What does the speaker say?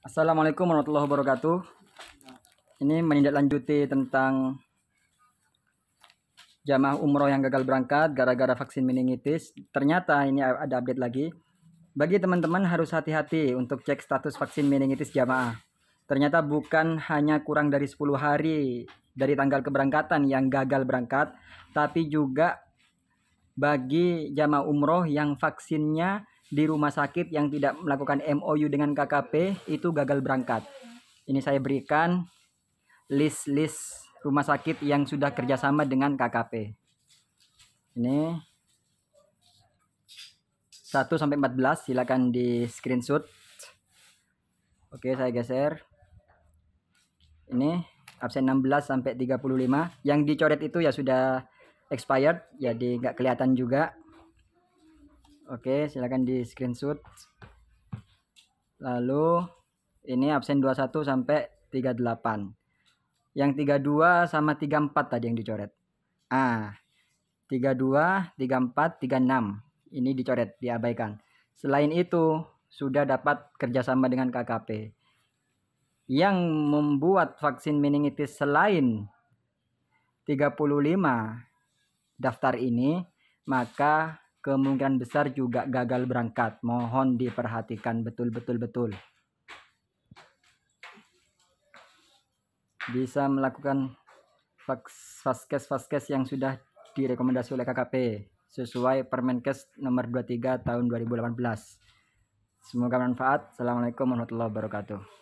Assalamualaikum warahmatullahi wabarakatuh. Ini menindaklanjuti tentang jamaah umroh yang gagal berangkat gara-gara vaksin meningitis. Ternyata ini ada update lagi. Bagi teman-teman harus hati-hati untuk cek status vaksin meningitis jamaah. Ternyata bukan hanya kurang dari 10 hari dari tanggal keberangkatan yang gagal berangkat, tapi juga bagi jamaah umroh yang vaksinnya di rumah sakit yang tidak melakukan MOU dengan KKP itu gagal berangkat. Ini saya berikan list-list rumah sakit yang sudah kerjasama dengan KKP. Ini 1 sampai 14 silakan di screenshot. Oke, saya geser. Ini absen 16 sampai 35. Yang dicoret itu ya sudah expired, jadi nggak kelihatan juga. Oke, silakan di screenshot. Lalu ini absen 21 sampai 38. Yang 32 sama 34 tadi yang dicoret. Ah, 32, 34, 36. Ini dicoret, diabaikan. Selain itu, sudah dapat kerjasama dengan KKP. Yang membuat vaksin meningitis selain 35 daftar ini, maka kemungkinan besar juga gagal berangkat. Mohon diperhatikan betul-betul betul. Bisa melakukan faskes faskes yang sudah direkomendasi oleh KKP sesuai Permenkes nomor 23 tahun 2018. Semoga bermanfaat. Assalamualaikum warahmatullahi wabarakatuh.